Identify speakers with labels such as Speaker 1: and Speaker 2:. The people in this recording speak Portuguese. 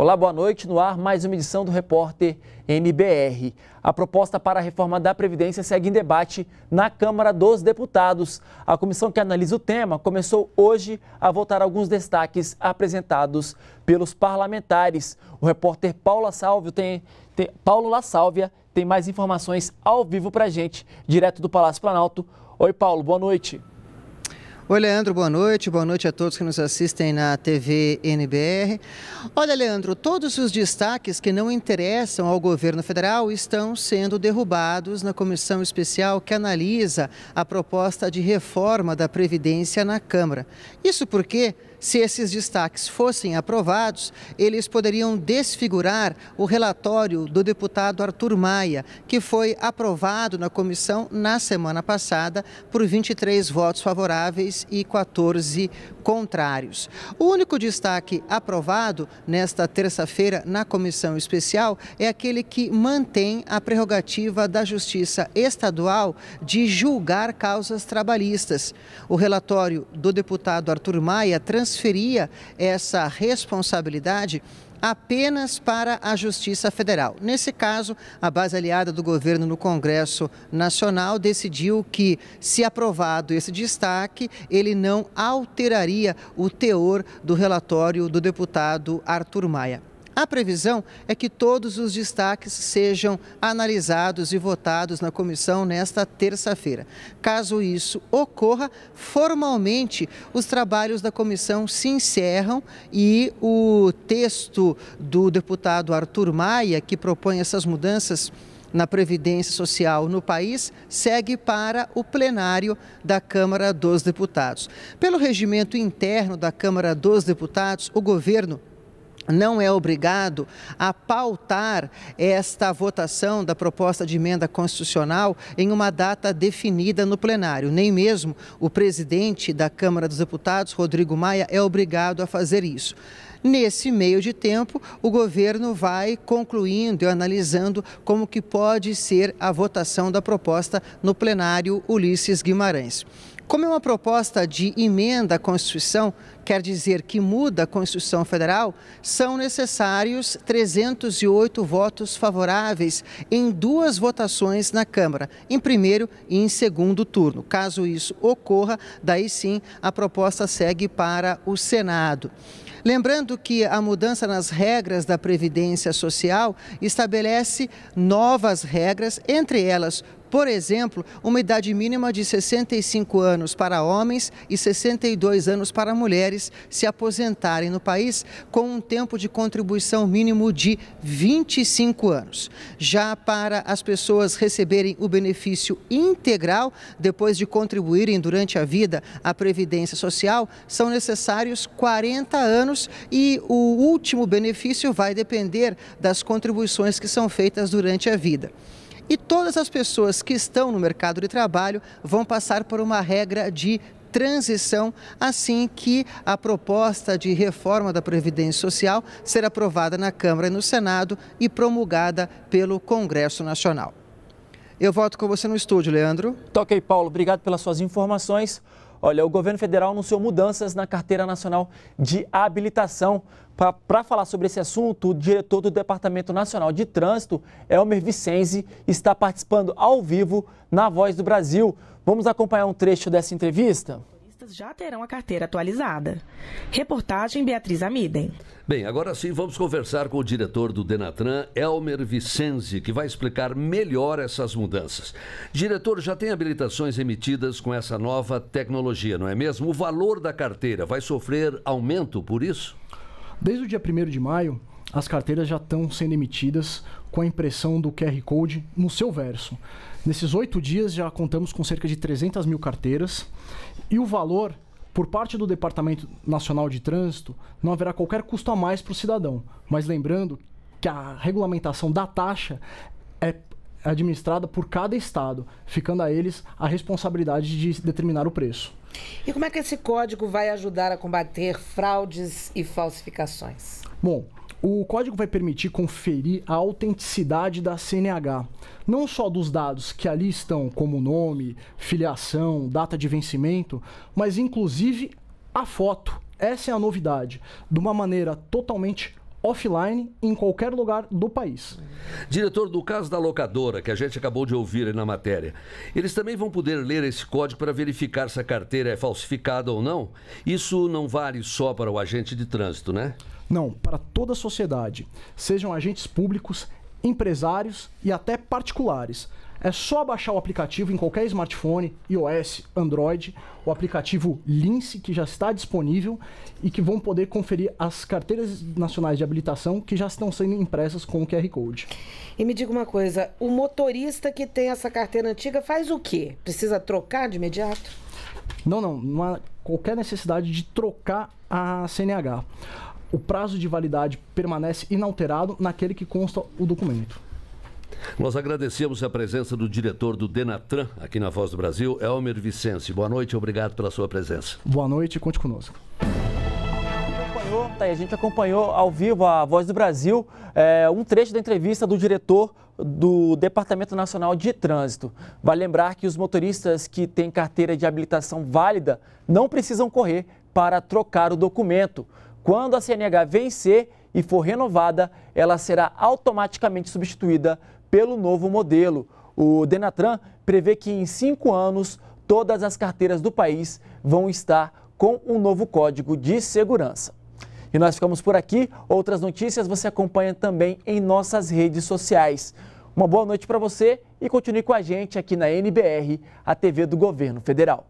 Speaker 1: Olá, boa noite. No ar, mais uma edição do Repórter NBR. A proposta para a reforma da Previdência segue em debate na Câmara dos Deputados. A comissão que analisa o tema começou hoje a votar alguns destaques apresentados pelos parlamentares. O repórter Paula Salvio tem, tem, Paulo La Sálvia tem mais informações ao vivo para a gente, direto do Palácio Planalto. Oi, Paulo, boa noite.
Speaker 2: Oi, Leandro, boa noite. Boa noite a todos que nos assistem na TV NBR. Olha, Leandro, todos os destaques que não interessam ao governo federal estão sendo derrubados na comissão especial que analisa a proposta de reforma da Previdência na Câmara. Isso porque se esses destaques fossem aprovados, eles poderiam desfigurar o relatório do deputado Arthur Maia, que foi aprovado na comissão na semana passada por 23 votos favoráveis e 14 contrários. O único destaque aprovado nesta terça-feira na comissão especial é aquele que mantém a prerrogativa da Justiça Estadual de julgar causas trabalhistas. O relatório do deputado Arthur Maia trans transferia essa responsabilidade apenas para a Justiça Federal. Nesse caso, a base aliada do governo no Congresso Nacional decidiu que, se aprovado esse destaque, ele não alteraria o teor do relatório do deputado Arthur Maia. A previsão é que todos os destaques sejam analisados e votados na comissão nesta terça-feira. Caso isso ocorra, formalmente os trabalhos da comissão se encerram e o texto do deputado Arthur Maia, que propõe essas mudanças na Previdência Social no país segue para o plenário da Câmara dos Deputados. Pelo regimento interno da Câmara dos Deputados, o governo não é obrigado a pautar esta votação da proposta de emenda constitucional em uma data definida no plenário. Nem mesmo o presidente da Câmara dos Deputados, Rodrigo Maia, é obrigado a fazer isso. Nesse meio de tempo, o governo vai concluindo e analisando como que pode ser a votação da proposta no plenário Ulisses Guimarães. Como é uma proposta de emenda à Constituição, quer dizer que muda a Constituição Federal, são necessários 308 votos favoráveis em duas votações na Câmara, em primeiro e em segundo turno. Caso isso ocorra, daí sim a proposta segue para o Senado. Lembrando que a mudança nas regras da Previdência Social estabelece novas regras, entre elas por exemplo, uma idade mínima de 65 anos para homens e 62 anos para mulheres trabalhadores se aposentarem no país com um tempo de contribuição mínimo de 25 anos. Já para as pessoas receberem o benefício integral, depois de contribuírem durante a vida à Previdência Social, são necessários 40 anos e o último benefício vai depender das contribuições que são feitas durante a vida e todas as pessoas que estão no mercado de trabalho vão passar por uma regra de transição assim que a proposta de reforma da Previdência Social ser aprovada na Câmara e no Senado e promulgada pelo Congresso Nacional. Eu volto com você no estúdio, Leandro.
Speaker 1: Toquei, Paulo. Obrigado pelas suas informações. Olha, o governo federal anunciou mudanças na Carteira Nacional de Habilitação. Para falar sobre esse assunto, o diretor do Departamento Nacional de Trânsito, Elmer Vicenzi, está participando ao vivo na Voz do Brasil. Vamos acompanhar um trecho dessa entrevista?
Speaker 3: já terão a carteira atualizada. Reportagem Beatriz Amiden.
Speaker 1: Bem, agora sim vamos conversar com o diretor do Denatran, Elmer Vicenzi, que vai explicar melhor essas mudanças. Diretor, já tem habilitações emitidas com essa nova tecnologia, não é mesmo? O valor da carteira vai sofrer aumento por isso?
Speaker 3: Desde o dia 1 de maio, as carteiras já estão sendo emitidas com a impressão do QR Code no seu verso. Nesses oito dias já contamos com cerca de 300 mil carteiras e o valor, por parte do Departamento Nacional de Trânsito, não haverá qualquer custo a mais para o cidadão. Mas lembrando que a regulamentação da taxa é administrada por cada estado, ficando a eles a responsabilidade de determinar o preço.
Speaker 2: E como é que esse código vai ajudar a combater fraudes e falsificações?
Speaker 3: Bom, o código vai permitir conferir a autenticidade da CNH, não só dos dados que ali estão, como nome, filiação, data de vencimento, mas inclusive a foto. Essa é a novidade, de uma maneira totalmente offline em qualquer lugar do país. Diretor,
Speaker 1: do caso da locadora, que a gente acabou de ouvir aí na matéria, eles também vão poder ler esse código para verificar se a carteira é falsificada ou não? Isso não vale só para o agente de trânsito, né?
Speaker 3: Não, para toda a sociedade, sejam agentes públicos, empresários e até particulares. É só baixar o aplicativo em qualquer smartphone, iOS, Android, o aplicativo Lince, que já está disponível e que vão poder conferir as carteiras nacionais de habilitação que já estão sendo impressas com o QR Code.
Speaker 2: E me diga uma coisa, o motorista que tem essa carteira antiga faz o quê? Precisa trocar de imediato?
Speaker 3: Não, não, não há qualquer necessidade de trocar a CNH. O prazo de validade permanece inalterado naquele que consta o documento.
Speaker 1: Nós agradecemos a presença do diretor do Denatran aqui na Voz do Brasil, Elmer Vicente.
Speaker 3: Boa noite, obrigado pela sua presença. Boa noite, conte conosco.
Speaker 1: Tá a gente acompanhou ao vivo a Voz do Brasil, é, um trecho da entrevista do diretor do Departamento Nacional de Trânsito. Vale lembrar que os motoristas que têm carteira de habilitação válida não precisam correr para trocar o documento. Quando a CNH vencer e for renovada, ela será automaticamente substituída pelo novo modelo. O Denatran prevê que em cinco anos todas as carteiras do país vão estar com um novo código de segurança. E nós ficamos por aqui. Outras notícias você acompanha também em nossas redes sociais. Uma boa noite para você e continue com a gente aqui na NBR, a TV do Governo Federal.